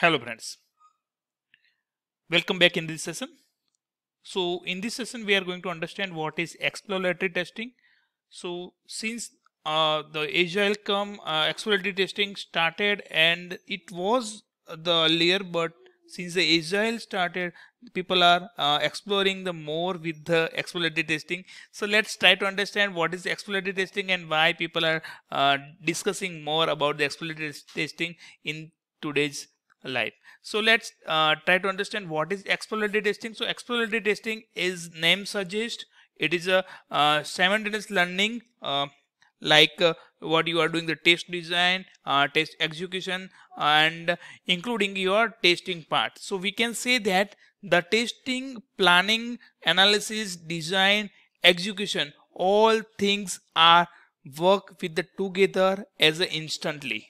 Hello friends. Welcome back in this session. So in this session we are going to understand what is exploratory testing. So since uh, the agile come uh, exploratory testing started and it was the earlier but since the agile started people are uh, exploring the more with the exploratory testing so let's try to understand what is exploratory testing and why people are uh, discussing more about the exploratory testing in today's Life. So let's uh, try to understand what is exploratory testing. So exploratory testing is name suggest. It is a uh, simultaneous learning uh, like uh, what you are doing the test design, uh, test execution and including your testing part. So we can say that the testing, planning, analysis, design, execution all things are work with the together as a instantly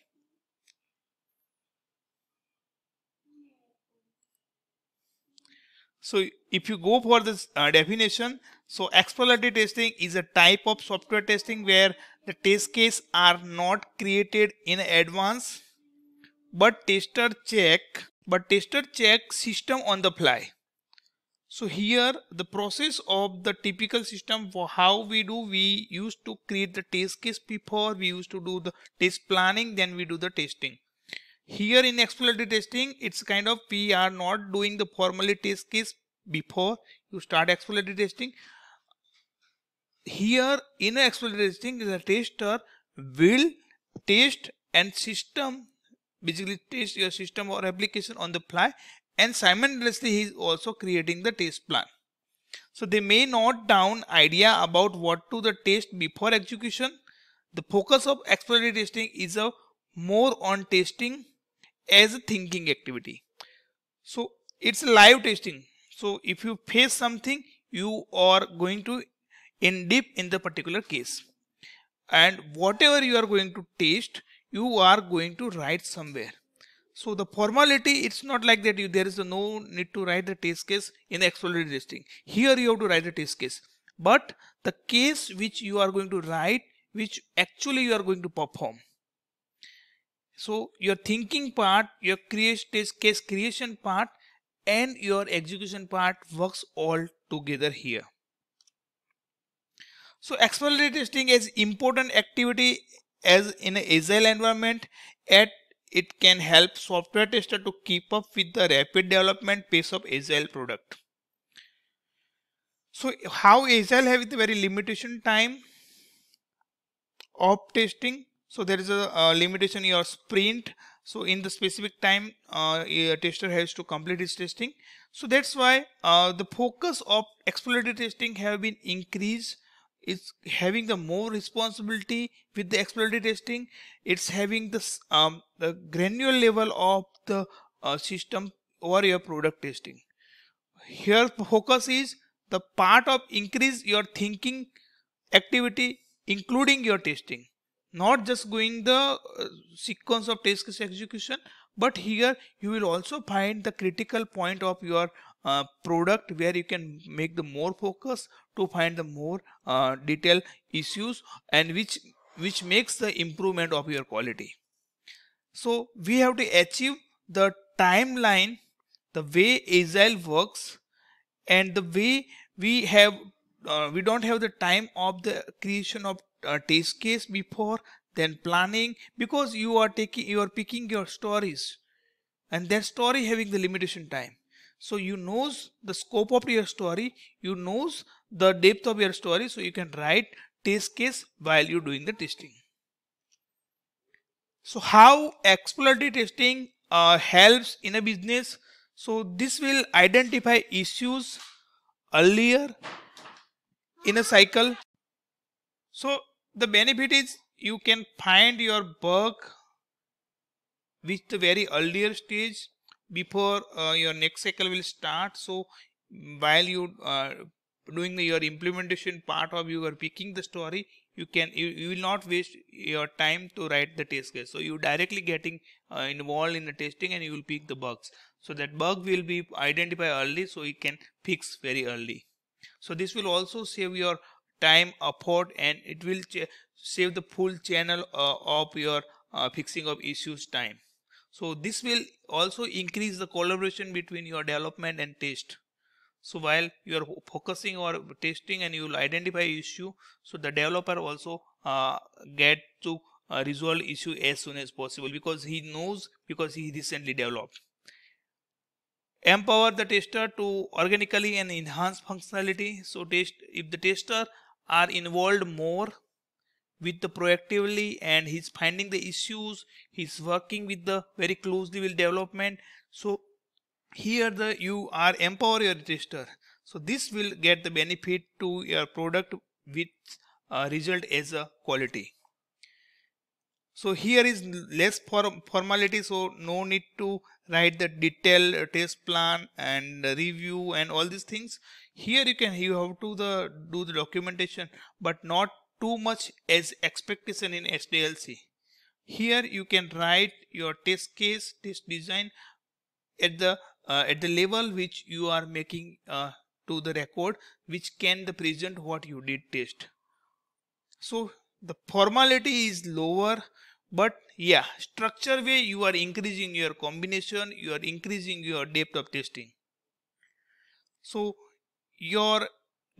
So if you go for this uh, definition, so exploratory testing is a type of software testing where the test case are not created in advance, but tester check, but tester check system on the fly. So here the process of the typical system for how we do, we used to create the test case before, we used to do the test planning, then we do the testing. Here in exploratory testing, it's kind of we are not doing the formally test case before you start exploratory testing. Here in exploratory testing, the tester will test and system basically test your system or application on the fly and simultaneously he is also creating the test plan. So they may note down idea about what to the test before execution. The focus of exploratory testing is a more on testing as a thinking activity. So it's live testing. So if you face something, you are going to in deep in the particular case. And whatever you are going to test, you are going to write somewhere. So the formality, it's not like that you, there is no need to write the test case in exploratory testing. Here you have to write the test case. But the case which you are going to write, which actually you are going to perform so your thinking part, your case creation part and your execution part works all together here. So exploratory testing is important activity as in an agile environment at it can help software tester to keep up with the rapid development pace of agile product. So how agile have the very limitation time of testing so there is a, a limitation your sprint. So in the specific time, uh, tester has to complete his testing. So that's why uh, the focus of exploratory testing have been increased. It's having the more responsibility with the exploratory testing. It's having the um, the granular level of the uh, system or your product testing. Here focus is the part of increase your thinking activity including your testing not just going the uh, sequence of tasks execution but here you will also find the critical point of your uh, product where you can make the more focus to find the more uh, detailed issues and which which makes the improvement of your quality so we have to achieve the timeline the way agile works and the way we have uh, we don't have the time of the creation of uh, test case before then planning because you are taking you are picking your stories and that story having the limitation time so you knows the scope of your story you knows the depth of your story so you can write test case while you doing the testing so how exploratory testing uh, helps in a business so this will identify issues earlier in a cycle so the benefit is you can find your bug with the very earlier stage before uh, your next cycle will start so while you uh, doing your implementation part of you are picking the story you can you, you will not waste your time to write the test case so you directly getting uh, involved in the testing and you will pick the bugs so that bug will be identified early so it can fix very early so this will also save your time afford and it will save the full channel uh, of your uh, fixing of issues time so this will also increase the collaboration between your development and test so while you are focusing or testing and you will identify issue so the developer also uh, get to uh, resolve issue as soon as possible because he knows because he recently developed empower the tester to organically and enhance functionality so test if the tester are involved more with the proactively and he's finding the issues he's working with the very closely with development so here the you are empower your tester so this will get the benefit to your product with uh, result as a quality so here is less form formality so no need to write the detail uh, test plan and review and all these things. Here you can you have to the do the documentation but not too much as expectation in SDLC. Here you can write your test case test design at the uh, at the level which you are making uh, to the record which can the present what you did test. So the formality is lower but yeah structure way you are increasing your combination you are increasing your depth of testing so your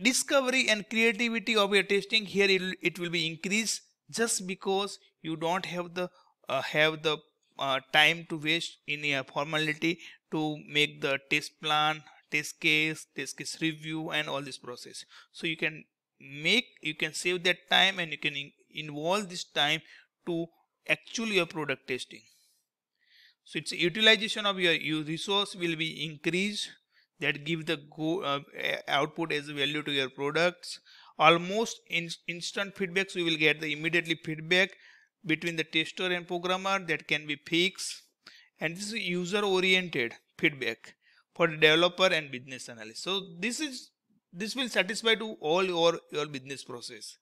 discovery and creativity of your testing here it, it will be increased just because you don't have the uh, have the uh, time to waste in a formality to make the test plan test case test case review and all this process so you can make you can save that time and you can involve this time to actually your product testing so its utilization of your, resource will be increased that give the go, uh, output as value to your products almost in, instant feedbacks you will get the immediately feedback between the tester and programmer that can be fixed and this is user oriented feedback for developer and business analyst so this is this will satisfy to all your, your business process.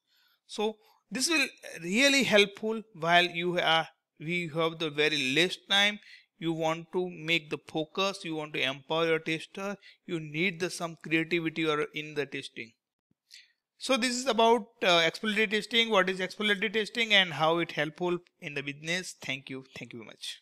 So this will really helpful while you are we have the very less time you want to make the focus you want to empower your tester you need the some creativity or in the testing so this is about uh, exploratory testing what is exploratory testing and how it helpful in the business thank you thank you very much